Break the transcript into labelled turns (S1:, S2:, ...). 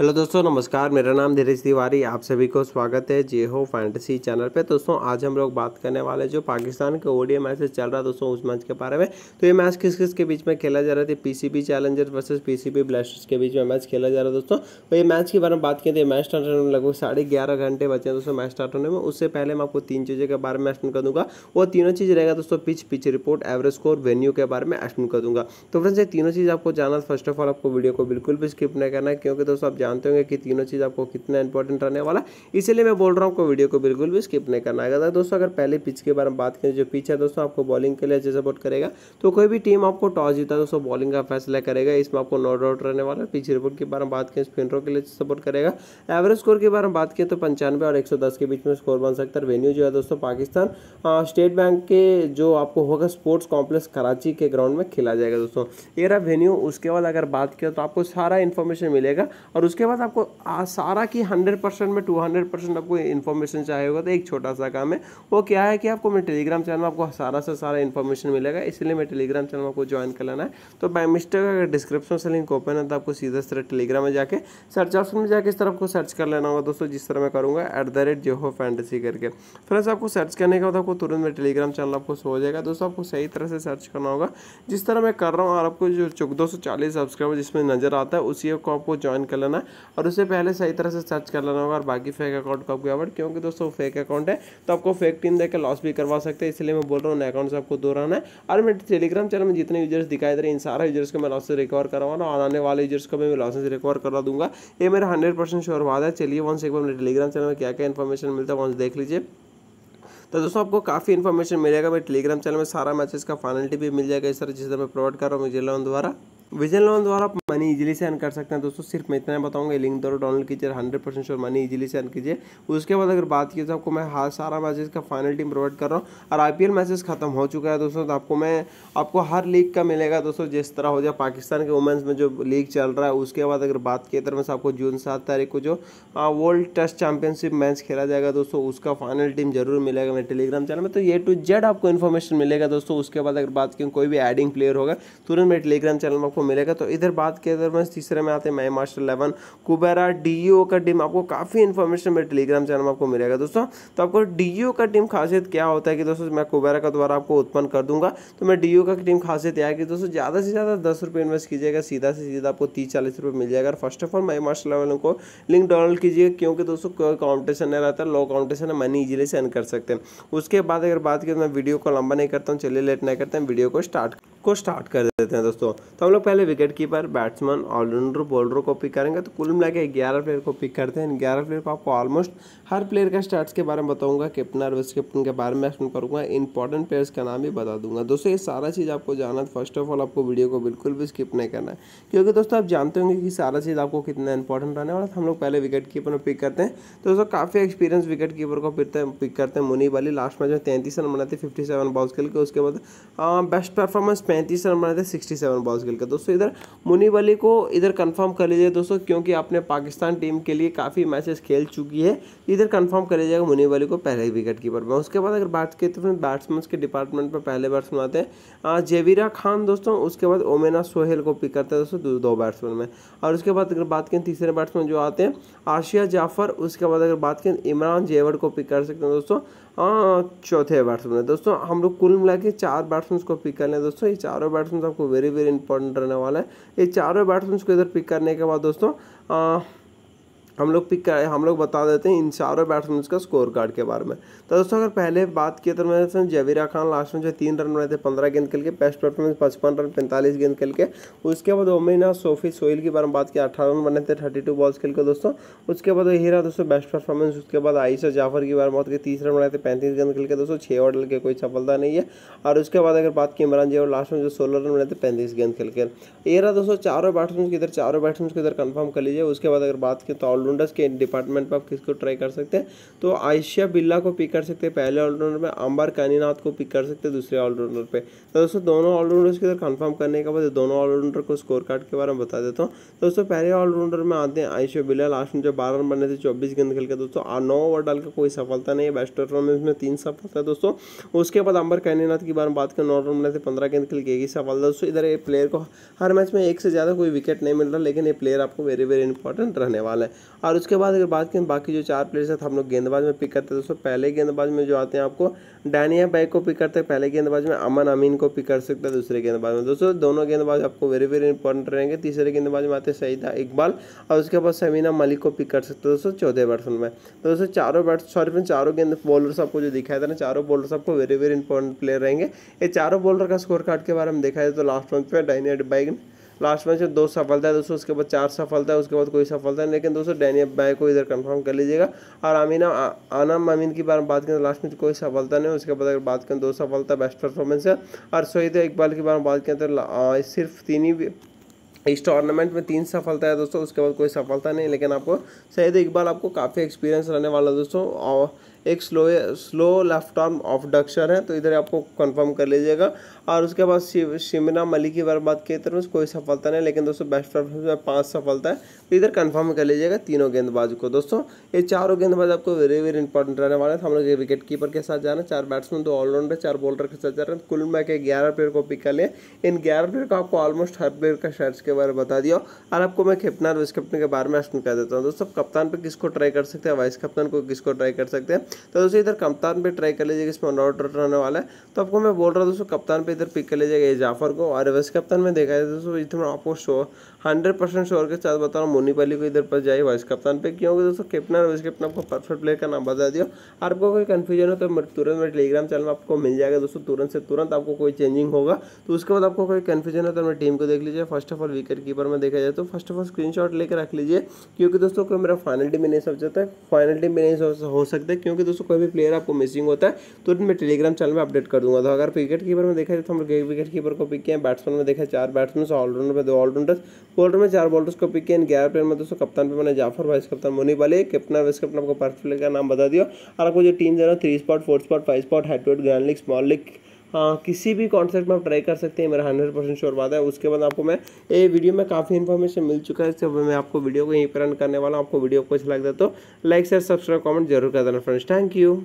S1: hello दोस्तों नमस्कार मेरा नाम धीरेज तिवारी आप सभी को स्वागत है जे हो फैंटेसी चैनल पे दोस्तों आज हम लोग बात करने वाले जो पाकिस्तान के ओडीए मैच चल रहा है दोस्तों उस मैच के बारे में तो ये मैच किस किस के बीच में खेला जा रहा था PCB challenger versus PCB blasters के बीच में मैच खेला जा रहा है दोस्तों तो ये मैच के बारे में बात करें तो मैच स्टार्ट होने में लगभग साढ़े ग्यारह घंटे बचे हैं दोस्तों मैच स्टार्ट होने में उससे पहले मैं आपको तीन चीज़ों के बारे में एक्सप्लेन कर दूँगा वो तीनों चीज़ रहेगा दोस्तों pitch pitch report average score venue के बारे में एक्सप्लेन कर दूँगा तो फ्रेंड्स ये तीनों चीज़ आपको जाना फर्स्ट ऑफ ऑल आपको वीडियो को बिल्कुल भी स्किप नहीं करना क्योंकि दोस्तों जानते होंगे कि तीनों चीज़ आपको कितना इंपॉर्टेंट रहने वाला है इसीलिए मैं बोल रहा हूँ आपको वीडियो को बिल्कुल भी स्किप नहीं करना है दोस्तों अगर पहले पिच के बारे में बात करें जो पिच है दोस्तों आपको बॉलिंग के लिए अच्छे सपोर्ट करेगा तो कोई भी टीम आपको टॉस जीता है दोस्तों बॉलिंग का फैसला करेगा इसमें आपको नो डाउट रहने वाला है पिच रिपोर्ट के बारे में बात करें स्पिनरों के लिए सपोर्ट करेगा एवरेज स्कोर के बारे में बात करें तो पंचानवे और एक के बीच में स्कोर बन सकता है वेन्यू जो है दोस्तों पाकिस्तान स्टेट बैंक के जो आपको होगा स्पोर्ट्स कॉम्प्लेक्स कराची के ग्राउंड में खेला जाएगा दोस्तों ये रहा वेन्यू उसके बाद अगर बात किया तो आपको सारा इन्फॉर्मेशन मिलेगा और उसके उसके बाद आपको आ, सारा की हंड्रेड परसेंट में टू हंड्रेड परसेंट आपको इन्फॉर्मेशन चाहिए होगा तो एक छोटा सा काम है वो क्या है कि आपको मैं टेलीग्राम चैनल में आपको सारा सा सारा इन्फॉर्मेशन मिलेगा इसलिए मैं टेलीग्राम चैनल आपको ज्वाइन कर लेना है तो बाई मिस्टेक अगर डिस्क्रिप्शन से लिंक ओपन है तो आपको सीधा तरह टेलीग्राम में जाकर सर्च ऑप्शन में जाकर इस तरह आपको सर्च कर लेना होगा दोस्तों जिस तरह मैं करूँगा एट द रेट जेहो फैंटेसी करके फ्रेंड्स आपको सर्च करने का आपको तुरंत मेरे टेलीग्राम चैनल आपको शो हो जाएगा दोस्तों आपको सही तरह से सर्च करना होगा जिस तरह मैं कर रहा हूँ और आपको जो दो सौ चालीस सब्सक्राइबर जिसमें नज़र आता है उसी को आपको ज्वाइन कर लेना है और उससे पहले सही तरह से सर्च कर लेना होगा और बाकी फेक अकाउंट का आपको अवॉइड क्योंकि दोस्तों फेक अकाउंट है तो आपको फेक टीम देकर लॉस भी करवा सकते हैं इसलिए मैं बोल रहा हूँ नए अकाउंट से आपको दूर रहना है और मैं टेलीग्राम चैनल में जितने यूजर्स दिखाई दे रहे हैं इन सारे यूजर्स को मैं लॉस से रिकवर करवाना और आने वाले यूजर्स को मैं लॉस से रिकवर करवा दूंगा ये मेरा हंड्रेड परसेंट श्योर वादा है चलिए वंस एक बार मेरे टेलीग्राम चैनल में क्या क्या इन्फॉर्मेशन मिलता है वंस देख लीजिए तो दोस्तों आपको काफ़ी इन्फॉर्मेशन मिलेगा मेरे टेलीग्राम चैनल में सारा मैचेस का फाइनल टिप भी मिल जाएगा इस तरह जिस तरह मैं प्रोवाइड कर रहा हूँ मुझे लोन द्वारा विजन लोन द्वारा आप मनी इजीली से अर्न कर सकते हैं दोस्तों सिर्फ मैं इतना बताऊंगा लिंक द्वारा डाउनलोड कीजिए hundred percent sure money easily से अर्न कीजिए उसके बाद अगर बात की तो आपको मैं हर सारा मैसेज का फाइनल टीम प्रोवाइड कर रहा हूँ और आई मैसेज खत्म हो चुका है दोस्तों तो आपको मैं आपको हर लीग का मिलेगा दोस्तों जिस तरह हो जाए पाकिस्तान के वुमेंस में जो लीग चल रहा है उसके बाद अगर बात की तरफ से आपको जून सात तारीख को जो वर्ल्ड टेस्ट चैंपियनशिप मैच खेला जाएगा दोस्तों उसका फाइनल टीम जरूर मिलेगा मेरे टेलीग्राम चैनल में तो ये टू जेड आपको इन्फॉर्मेशन मिलेगा दोस्तों उसके बाद अगर बात की कोई भी एडिंग प्लेयर होगा तुरंत मेरे टेलीग्राम चैनल में आपको मिलेगा तो इधर बात किया अगर मैं तीसरे में आते हैं माई मास्टर इलेवन कुबेरा डी का टीम आपको काफ़ी इन्फॉर्मेशन मेरे टेलीग्राम चैनल में आपको मिलेगा दोस्तों तो आपको डी का टीम खासियत क्या होता है कि दोस्तों मैं कुबेरा का द्वारा आपको उत्पन्न कर दूंगा तो मैं डी का टीम खासियत यह है कि दोस्तों ज़्यादा से ज़्यादा दस रुपये इन्वेस्ट कीजिएगा सीधा से सीधा आपको तीस चालीस रुपये मिल जाएगा first of all my master eleven को लिंक डाउनलोड कीजिएगा क्योंकि दोस्तों कोई कॉम्पिटिशन नहीं रहता लो कॉम्पिटिशन है मनी इजीली सेंड कर सकते हैं उसके बाद अगर बात करें मैं वीडियो को लंबा नहीं करता हूँ चलिए लेट नहीं करते हैं वीडियो को स्टार्ट को स्टार्ट कर देते हैं दोस्तों तो हम लोग पहले विकेट कीपर बैट्समैन ऑलराउंडर बॉलरों को पिक करेंगे तो कुल मिला के ग्यारह प्लेयर को पिक करते हैं ग्यारह प्लेयर को आपको ऑलमोस्ट हर प्लेयर का स्टार्ट के बारे में बताऊंगा कैप्टन और कैप्टन के बारे में एक्सप्लेन करूँगा इंपॉर्टेंट प्लेयर्स का नाम भी बता दूंगा दोस्तों ये सारा चीज़ आपको जाना फर्स्ट ऑफ ऑल आपको वीडियो को बिल्कुल भी स्किप नहीं करना है क्योंकि दोस्तों आप जानते होंगे कि सारा चीज़ आपको कितना इंपॉर्टेंट रहने वाला तो हम लोग पहले विकेट कीपर में पिक करते हैं तो दोस्तों काफ़ी एक्सपीरियंस विकेट कीपर को पिक करते हैं मुनी वाली लास्ट मैच में तैंतीस रन बनाते फिफ्टी सेवन बॉल्स के उसके बाद बेस्ट परफॉर्मेंस पैंतीस रन बनाए थे सिक्सटी सेवन बॉल्स खेल कर दोस्तों इधर मुनीब अली को इधर कंफर्म कर लीजिए दोस्तों क्योंकि आपने पाकिस्तान टीम के लिए काफ़ी मैचेस खेल चुकी है इधर कंफर्म कर लीजिएगा मुनीब अली को पहले विकेट कीपर में उसके बाद अगर बात की तो बैट्समैन के डिपार्टमेंट पर पहले बैट्समैन आते हैं जेवीरा खान दोस्तों उसके बाद ओमेना सोहेल को पिक करते हैं दोस्तों दो बैट्समैन में और उसके बाद अगर बात करें तीसरे बैट्समैन जो आते हैं आशिया जाफर उसके बाद अगर बात करें इमरान जेवर को पिक कर सकते हैं दोस्तों हाँ, चौथे बैट्समैन है दोस्तों हम लोग कुल मिला के चार बैट्समैन को पिक कर है दोस्तों ये चारों बैट्समैन आपको वेरी वेरी इंपॉर्टेंट रहने वाला है ये चारों बैट्समैन को इधर पिक करने के बाद दोस्तों हम लोग पिक कर हम लोग बता देते हैं इन चारों बैट्समैन का स्कोर कार्ड के बारे में तो दोस्तों अगर पहले बात की तो मैं जवीरा खान लास्ट में जो तीन रन बनाए थे पंद्रह गेंद खेल के बेस्ट परफॉर्मेंस पचपन रन पैंतालीस गेंद खेल के उसके बाद ओमिना सोफी सोहिल के बारे में बात की अठारह रन बने थे थर्टी टू बॉल्स खेल के दोस्तों उसके बाद यही रहा दोस्तों बेस्ट परफॉर्मेंस उसके बाद आयशा जाफर की बारे में बात की तीस रन बनाए थे पैंतीस गेंद खेल के दोस्तों छः ओवर के कोई सफलता नहीं है और उसके बाद अगर बात की इमरान जवर लास्ट में जो सोलह रन बने थे पैंतीस गेंद खेल के ये रहा दोस्तों चारों बैट्समैन की इधर चारों बैट्समैन इधर कन्फर्म कर लीजिए उसके बाद अगर बात की तो ऑलराउंडर्स के डिपार्टमेंट पर आप किसको ट्राई कर सकते हैं तो आयशिया बिल्ला को पिक कर सकते हैं पहले ऑलराउंडर में अंबर कानीनाथ को पिक कर सकते हैं दूसरे ऑलराउंडर पे तो दोस्तों दोनों ऑलराउंडर्स की अंदर करने के बाद दोनों ऑलराउंडर को स्कोर कार्ड के बारे में बता देता हूँ तो दोस्तों पहले ऑलराउंडर में आते हैं आयशिया बिल्ला लास्ट में जो बारह रन बने थे चौबीस गेंद खेल के दोस्तों नौ ओवर डाल के कोई सफलता नहीं है बेस्ट परफॉर्मेंस में तीन सफलता है दोस्तों उसके बाद अंबर कैनीनाथ की में बात करें नौ रन बने थे पंद्रह गेंद खेल के एक ही सफलता दोस्तों इधर एक प्लेयर को हर मैच में एक से ज़्यादा कोई विकेट नहीं मिल रहा लेकिन ये प्लेयर आपको वेरी वेरी इंपॉर्टेंट रहने वाला है और उसके बाद अगर बात करें बाकी जो चार प्लेयर्स हैं तो हम लोग गेंदबाज में पिक करते हैं दोस्तों पहले गेंदबाज में जो आते हैं आपको डैनिया बैग को पिक करते हैं पहले गेंदबाज में अमन अमीन को पिक कर सकते हैं दूसरे गेंदबाज में दोस्तों दोनों गेंदबाज आपको वेरी वेरी इंपॉर्टेंट रहेंगे तीसरे गेंदबाज में आते हैं सईदा इकबाल और उसके बाद समीना मलिक को पिक कर सकते हैं दोस्तों चौथे बैट्समैन में तो दोस्तों चारों बैट सॉरी फिर चारों गेंद बॉलर्स आपको जो दिखाया था ना चारों बॉलर्स आपको वेरी वेरी इंपॉर्टेंट प्लेयर रहेंगे ये चारों बॉलर का स्कोर कार्ड के बारे में देखा जाए तो लास्ट मंथ में डाइनिया ने लास्ट मैच में दो सफलता है दोस्तों उसके बाद चार सफलता है उसके बाद कोई सफलता है लेकिन दोस्तों डैनी बाय को इधर कन्फर्म कर लीजिएगा और अमीना आनम अमीन की में बात करें लास्ट मैच कोई सफलता नहीं उसके बाद अगर बात करें दो सफलता बेस्ट परफॉर्मेंस है और शहीद इकबाल की में बात करें तो सिर्फ तीन ही इस टूर्नामेंट में तीन सफलता है दोस्तों उसके बाद कोई सफलता नहीं लेकिन आपको शहीद इकबाल आपको काफ़ी एक्सपीरियंस रहने वाला दोस्तों और एक slow slow left arm off डक्शर है तो इधर आपको कंफर्म कर लीजिएगा और उसके बाद शिमना बार बात की तरफ तो कोई सफलता नहीं लेकिन दोस्तों बेस्ट परफॉर्मेंस में पाँच सफलता है तो इधर कन्फर्म कर लीजिएगा तीनों गेंदबाज को दोस्तों ये चारों गेंदबाज आपको वेरी वेरी इंपॉर्टेंट रहने वाले हैं हम लोग विकेट कीपर के साथ जा रहे हैं चार बैट्समैन दो ऑलराउंडर चार बॉलर के साथ जा रहे हैं कुल मैं ग्यारह प्लेयर को पिक कर लिया इन ग्यारह प्लेयर का आपको ऑलमोस्ट हर प्लेयर का शर्ट्स के बारे में बता दिया और आपको मैं कैप्टन और वाइस कैप्टन के बारे में एक्सप्लेन कर देता हूँ दोस्तों कप्तान पर किसको ट्राई कर सकते हैं वाइस कप्तान को किसको ट्राई कर सकते हैं तो दोस्तों इधर कप्तान पे ट्राई कर लीजिएगा इसमें नॉट आउट रहने वाला है तो आपको मैं बोल रहा हूँ दोस्तों कप्तान पे इधर पिक कर लीजिएगा जाफर को और वैसे कप्तान में देखा जाए दोस्तों इधर तो मैं आपको शोर हंड्रेड परसेंट शोर के साथ बता रहा हूँ मोनीपली को इधर पर जाइए वाइस कप्तान पे क्योंकि दोस्तों कैप्टन और वाइस कैप्टन आपको परफेक्ट प्लेयर का नाम बता दिया आपको कोई कन्फ्यूजन हो तो तुरंत मेरे टेलीग्राम चैनल में आपको मिल जाएगा दोस्तों तुरंत से तुरंत आपको कोई चेंजिंग होगा तो उसके बाद आपको कोई कन्फ्यूजन हो तो मेरी टीम को देख लीजिए first of all wicket keeper में देखा जाए तो फर्स्ट ऑफ ऑल स्क्रीन लेकर रख लीजिए क्योंकि दोस्तों कोई मेरा फाइनल टीम में नहीं सोचता है फाइनल टीम में नहीं हो सकता क्योंकि क्योंकि दोस्तों कोई भी प्लेयर आपको मिसिंग होता है तो मैं टेलीग्राम चैनल में अपडेट कर दूंगा तो अगर विकेट कीपर में देखा जाए तो हम लोग विकेट कीपर को पिक किया बैट्समैन में देखा चार बैट्समैन ऑलराउंडर में दो ऑलराउंडर्स बॉलर में चार बॉलर्स को पिक किया ग्यारह प्लेयर में दोस्तों कप्तान पे मैंने जाफर वाइस कप्तान मोनी वाले कप्तान वाइस कप्तान आपको पांच प्लेयर का नाम बता दिया और आपको जो टीम दे रहा हूँ three spot four spot five spot head to head grand league small league आ, किसी भी कॉन्सेप्ट में आप ट्राई कर सकते हैं मेरा हंड्रेड परसेंट श्योर बात है उसके बाद आपको मैं ये वीडियो में काफ़ी इन्फॉर्मेशन मिल चुका है इससे मैं आपको वीडियो को यहीं पर रन करने वाला हूँ आपको वीडियो को अच्छा लगता है तो लाइक शेयर सब्सक्राइब कॉमेंट जरूर कर देना फ्रेंड्स थैंक यू